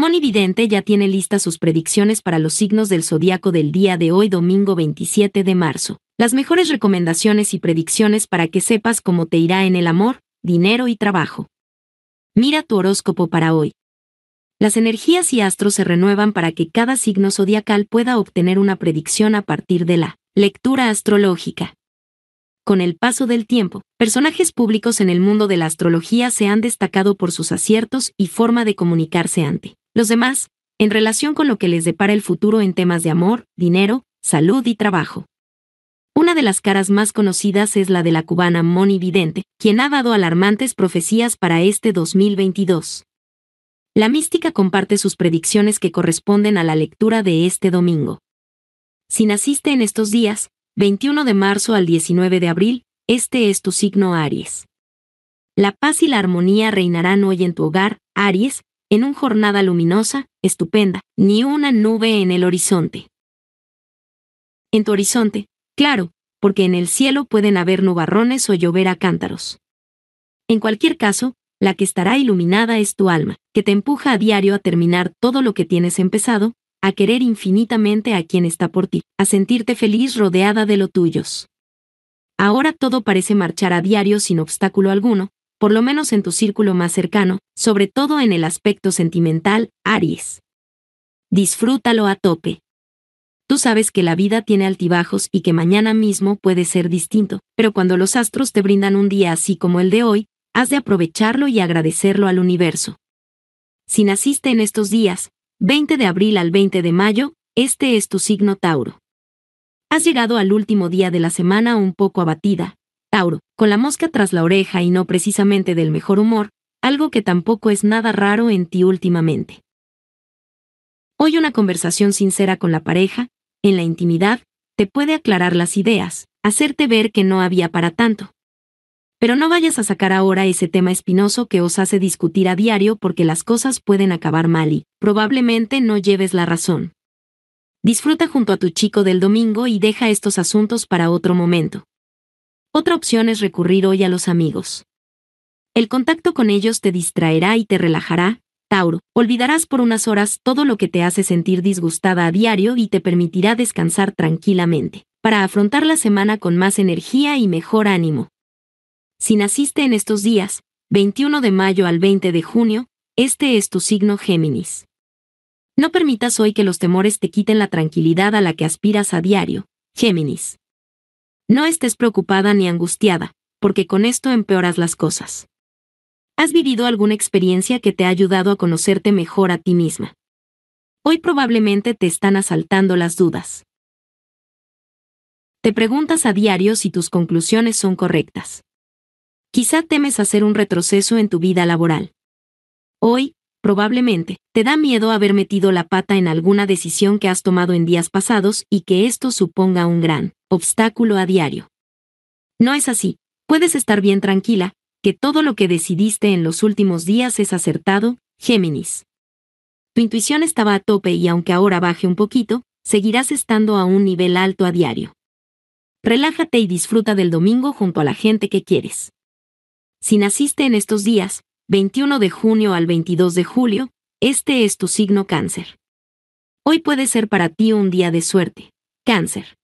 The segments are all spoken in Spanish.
Moni ya tiene listas sus predicciones para los signos del zodiaco del día de hoy, domingo 27 de marzo. Las mejores recomendaciones y predicciones para que sepas cómo te irá en el amor, dinero y trabajo. Mira tu horóscopo para hoy. Las energías y astros se renuevan para que cada signo zodiacal pueda obtener una predicción a partir de la lectura astrológica. Con el paso del tiempo, personajes públicos en el mundo de la astrología se han destacado por sus aciertos y forma de comunicarse ante los demás, en relación con lo que les depara el futuro en temas de amor, dinero, salud y trabajo. Una de las caras más conocidas es la de la cubana Moni Vidente, quien ha dado alarmantes profecías para este 2022. La mística comparte sus predicciones que corresponden a la lectura de este domingo. Si naciste en estos días, 21 de marzo al 19 de abril, este es tu signo Aries. La paz y la armonía reinarán hoy en tu hogar, Aries, en una jornada luminosa, estupenda, ni una nube en el horizonte. En tu horizonte, claro, porque en el cielo pueden haber nubarrones o llover a cántaros. En cualquier caso, la que estará iluminada es tu alma, que te empuja a diario a terminar todo lo que tienes empezado, a querer infinitamente a quien está por ti, a sentirte feliz rodeada de lo tuyos. Ahora todo parece marchar a diario sin obstáculo alguno, por lo menos en tu círculo más cercano, sobre todo en el aspecto sentimental, Aries. Disfrútalo a tope. Tú sabes que la vida tiene altibajos y que mañana mismo puede ser distinto, pero cuando los astros te brindan un día así como el de hoy, has de aprovecharlo y agradecerlo al universo. Si naciste en estos días, 20 de abril al 20 de mayo, este es tu signo Tauro. Has llegado al último día de la semana un poco abatida, Tauro, con la mosca tras la oreja y no precisamente del mejor humor, algo que tampoco es nada raro en ti últimamente. Hoy una conversación sincera con la pareja, en la intimidad, te puede aclarar las ideas, hacerte ver que no había para tanto. Pero no vayas a sacar ahora ese tema espinoso que os hace discutir a diario porque las cosas pueden acabar mal y, probablemente, no lleves la razón. Disfruta junto a tu chico del domingo y deja estos asuntos para otro momento. Otra opción es recurrir hoy a los amigos. El contacto con ellos te distraerá y te relajará, Tauro. Olvidarás por unas horas todo lo que te hace sentir disgustada a diario y te permitirá descansar tranquilamente, para afrontar la semana con más energía y mejor ánimo. Si naciste en estos días, 21 de mayo al 20 de junio, este es tu signo Géminis. No permitas hoy que los temores te quiten la tranquilidad a la que aspiras a diario, Géminis. No estés preocupada ni angustiada, porque con esto empeoras las cosas. ¿Has vivido alguna experiencia que te ha ayudado a conocerte mejor a ti misma? Hoy probablemente te están asaltando las dudas. Te preguntas a diario si tus conclusiones son correctas. Quizá temes hacer un retroceso en tu vida laboral. Hoy, Probablemente, te da miedo haber metido la pata en alguna decisión que has tomado en días pasados y que esto suponga un gran obstáculo a diario. No es así, puedes estar bien tranquila, que todo lo que decidiste en los últimos días es acertado, Géminis. Tu intuición estaba a tope y aunque ahora baje un poquito, seguirás estando a un nivel alto a diario. Relájate y disfruta del domingo junto a la gente que quieres. Si naciste en estos días, 21 de junio al 22 de julio, este es tu signo cáncer. Hoy puede ser para ti un día de suerte, cáncer.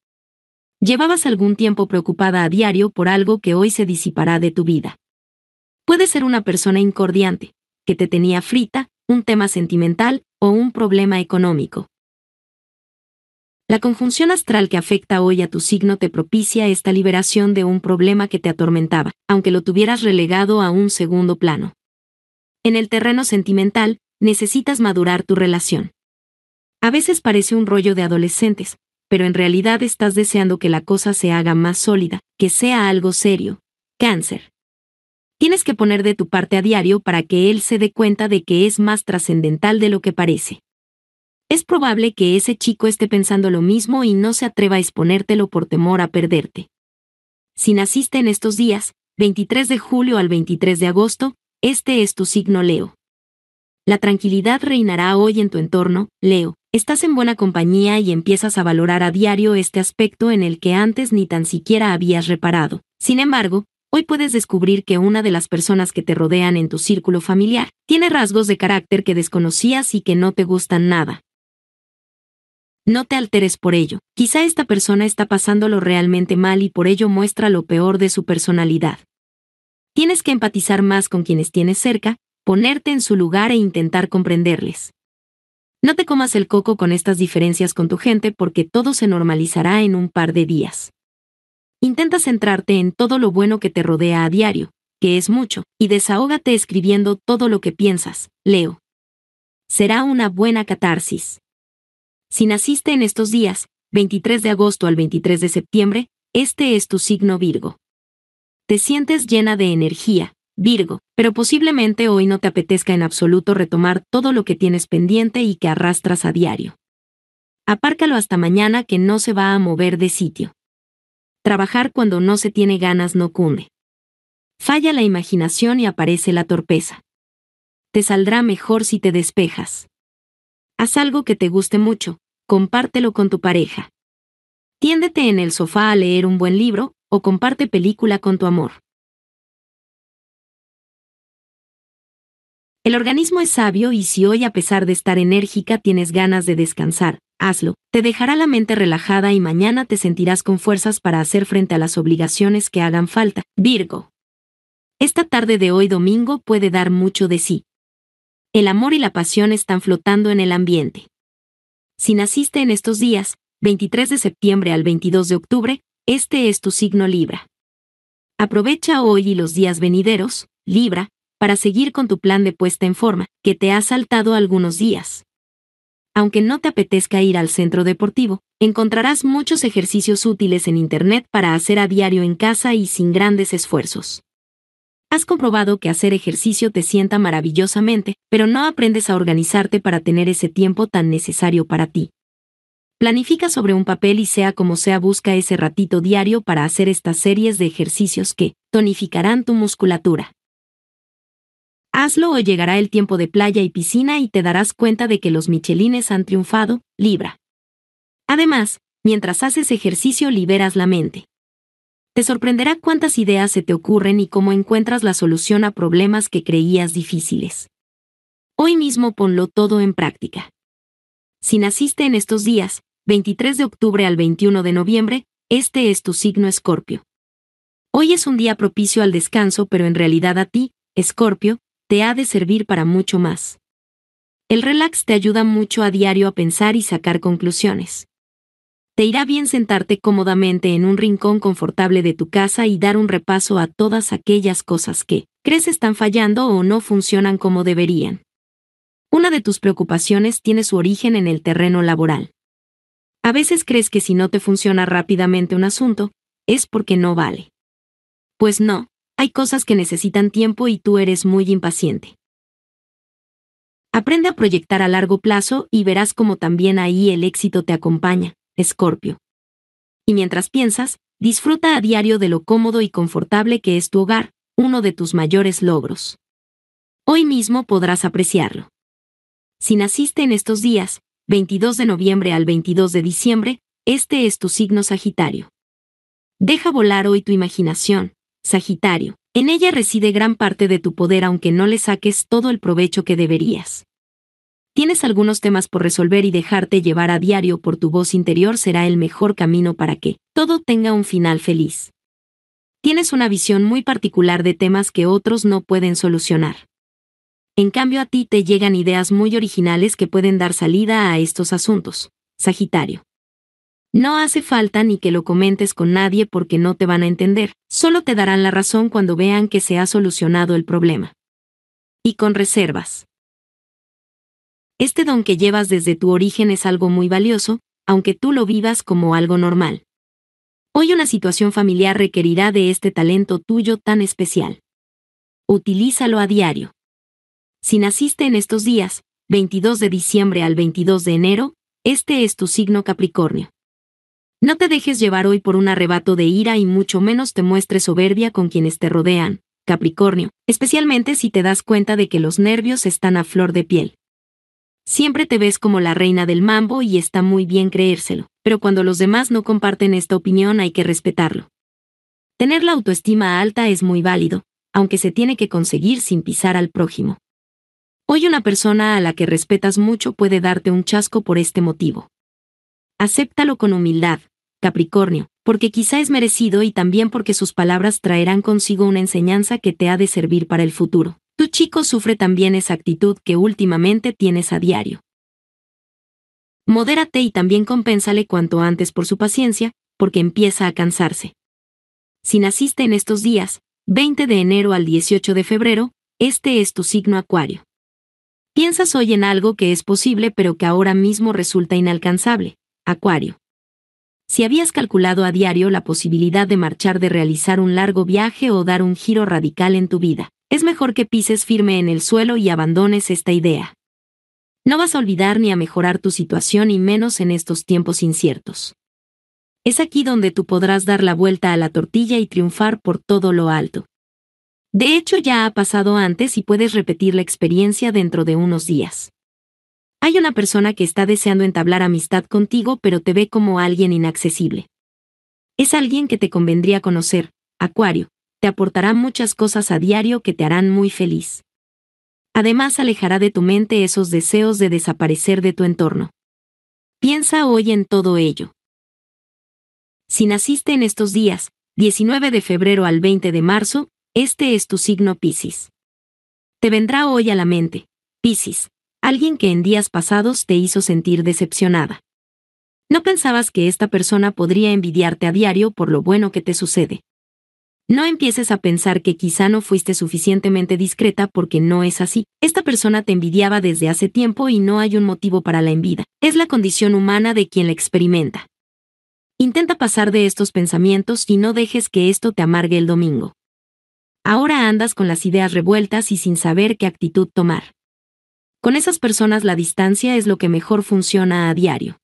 Llevabas algún tiempo preocupada a diario por algo que hoy se disipará de tu vida. Puede ser una persona incordiante, que te tenía frita, un tema sentimental o un problema económico. La conjunción astral que afecta hoy a tu signo te propicia esta liberación de un problema que te atormentaba, aunque lo tuvieras relegado a un segundo plano en el terreno sentimental, necesitas madurar tu relación. A veces parece un rollo de adolescentes, pero en realidad estás deseando que la cosa se haga más sólida, que sea algo serio. Cáncer. Tienes que poner de tu parte a diario para que él se dé cuenta de que es más trascendental de lo que parece. Es probable que ese chico esté pensando lo mismo y no se atreva a exponértelo por temor a perderte. Si naciste en estos días, 23 de julio al 23 de agosto, este es tu signo Leo. La tranquilidad reinará hoy en tu entorno, Leo. Estás en buena compañía y empiezas a valorar a diario este aspecto en el que antes ni tan siquiera habías reparado. Sin embargo, hoy puedes descubrir que una de las personas que te rodean en tu círculo familiar tiene rasgos de carácter que desconocías y que no te gustan nada. No te alteres por ello. Quizá esta persona está pasándolo realmente mal y por ello muestra lo peor de su personalidad. Tienes que empatizar más con quienes tienes cerca, ponerte en su lugar e intentar comprenderles. No te comas el coco con estas diferencias con tu gente porque todo se normalizará en un par de días. Intenta centrarte en todo lo bueno que te rodea a diario, que es mucho, y desahógate escribiendo todo lo que piensas, Leo. Será una buena catarsis. Si naciste en estos días, 23 de agosto al 23 de septiembre, este es tu signo Virgo. Te sientes llena de energía, Virgo, pero posiblemente hoy no te apetezca en absoluto retomar todo lo que tienes pendiente y que arrastras a diario. Apárcalo hasta mañana que no se va a mover de sitio. Trabajar cuando no se tiene ganas no cunde. Falla la imaginación y aparece la torpeza. Te saldrá mejor si te despejas. Haz algo que te guste mucho, compártelo con tu pareja. Tiéndete en el sofá a leer un buen libro o comparte película con tu amor. El organismo es sabio y si hoy a pesar de estar enérgica tienes ganas de descansar, hazlo. Te dejará la mente relajada y mañana te sentirás con fuerzas para hacer frente a las obligaciones que hagan falta. Virgo. Esta tarde de hoy domingo puede dar mucho de sí. El amor y la pasión están flotando en el ambiente. Si naciste en estos días, 23 de septiembre al 22 de octubre, este es tu signo Libra. Aprovecha hoy y los días venideros, Libra, para seguir con tu plan de puesta en forma, que te ha saltado algunos días. Aunque no te apetezca ir al centro deportivo, encontrarás muchos ejercicios útiles en Internet para hacer a diario en casa y sin grandes esfuerzos. Has comprobado que hacer ejercicio te sienta maravillosamente, pero no aprendes a organizarte para tener ese tiempo tan necesario para ti. Planifica sobre un papel y sea como sea busca ese ratito diario para hacer estas series de ejercicios que tonificarán tu musculatura. Hazlo o llegará el tiempo de playa y piscina y te darás cuenta de que los michelines han triunfado, Libra. Además, mientras haces ejercicio liberas la mente. Te sorprenderá cuántas ideas se te ocurren y cómo encuentras la solución a problemas que creías difíciles. Hoy mismo ponlo todo en práctica. Si naciste en estos días, 23 de octubre al 21 de noviembre, este es tu signo Escorpio. Hoy es un día propicio al descanso, pero en realidad a ti, Escorpio, te ha de servir para mucho más. El relax te ayuda mucho a diario a pensar y sacar conclusiones. Te irá bien sentarte cómodamente en un rincón confortable de tu casa y dar un repaso a todas aquellas cosas que crees están fallando o no funcionan como deberían. Una de tus preocupaciones tiene su origen en el terreno laboral. A veces crees que si no te funciona rápidamente un asunto, es porque no vale. Pues no, hay cosas que necesitan tiempo y tú eres muy impaciente. Aprende a proyectar a largo plazo y verás cómo también ahí el éxito te acompaña, Escorpio. Y mientras piensas, disfruta a diario de lo cómodo y confortable que es tu hogar, uno de tus mayores logros. Hoy mismo podrás apreciarlo. Si naciste en estos días, 22 de noviembre al 22 de diciembre, este es tu signo Sagitario. Deja volar hoy tu imaginación, Sagitario. En ella reside gran parte de tu poder aunque no le saques todo el provecho que deberías. Tienes algunos temas por resolver y dejarte llevar a diario por tu voz interior será el mejor camino para que todo tenga un final feliz. Tienes una visión muy particular de temas que otros no pueden solucionar. En cambio a ti te llegan ideas muy originales que pueden dar salida a estos asuntos. Sagitario. No hace falta ni que lo comentes con nadie porque no te van a entender, solo te darán la razón cuando vean que se ha solucionado el problema. Y con reservas. Este don que llevas desde tu origen es algo muy valioso, aunque tú lo vivas como algo normal. Hoy una situación familiar requerirá de este talento tuyo tan especial. Utilízalo a diario. Si naciste en estos días, 22 de diciembre al 22 de enero, este es tu signo Capricornio. No te dejes llevar hoy por un arrebato de ira y mucho menos te muestres soberbia con quienes te rodean, Capricornio, especialmente si te das cuenta de que los nervios están a flor de piel. Siempre te ves como la reina del mambo y está muy bien creérselo, pero cuando los demás no comparten esta opinión hay que respetarlo. Tener la autoestima alta es muy válido, aunque se tiene que conseguir sin pisar al prójimo. Hoy una persona a la que respetas mucho puede darte un chasco por este motivo. Acéptalo con humildad, Capricornio, porque quizá es merecido y también porque sus palabras traerán consigo una enseñanza que te ha de servir para el futuro. Tu chico sufre también esa actitud que últimamente tienes a diario. Modérate y también compénsale cuanto antes por su paciencia, porque empieza a cansarse. Si naciste en estos días, 20 de enero al 18 de febrero, este es tu signo acuario. Piensas hoy en algo que es posible pero que ahora mismo resulta inalcanzable. Acuario. Si habías calculado a diario la posibilidad de marchar, de realizar un largo viaje o dar un giro radical en tu vida, es mejor que pises firme en el suelo y abandones esta idea. No vas a olvidar ni a mejorar tu situación y menos en estos tiempos inciertos. Es aquí donde tú podrás dar la vuelta a la tortilla y triunfar por todo lo alto. De hecho, ya ha pasado antes y puedes repetir la experiencia dentro de unos días. Hay una persona que está deseando entablar amistad contigo pero te ve como alguien inaccesible. Es alguien que te convendría conocer, Acuario, te aportará muchas cosas a diario que te harán muy feliz. Además alejará de tu mente esos deseos de desaparecer de tu entorno. Piensa hoy en todo ello. Si naciste en estos días, 19 de febrero al 20 de marzo, este es tu signo Piscis. Te vendrá hoy a la mente, Piscis, alguien que en días pasados te hizo sentir decepcionada. No pensabas que esta persona podría envidiarte a diario por lo bueno que te sucede. No empieces a pensar que quizá no fuiste suficientemente discreta porque no es así. Esta persona te envidiaba desde hace tiempo y no hay un motivo para la envidia. Es la condición humana de quien la experimenta. Intenta pasar de estos pensamientos y no dejes que esto te amargue el domingo ahora andas con las ideas revueltas y sin saber qué actitud tomar. Con esas personas la distancia es lo que mejor funciona a diario.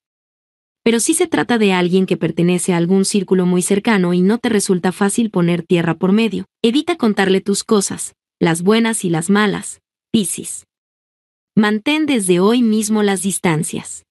Pero si se trata de alguien que pertenece a algún círculo muy cercano y no te resulta fácil poner tierra por medio, evita contarle tus cosas, las buenas y las malas, Piscis. Mantén desde hoy mismo las distancias.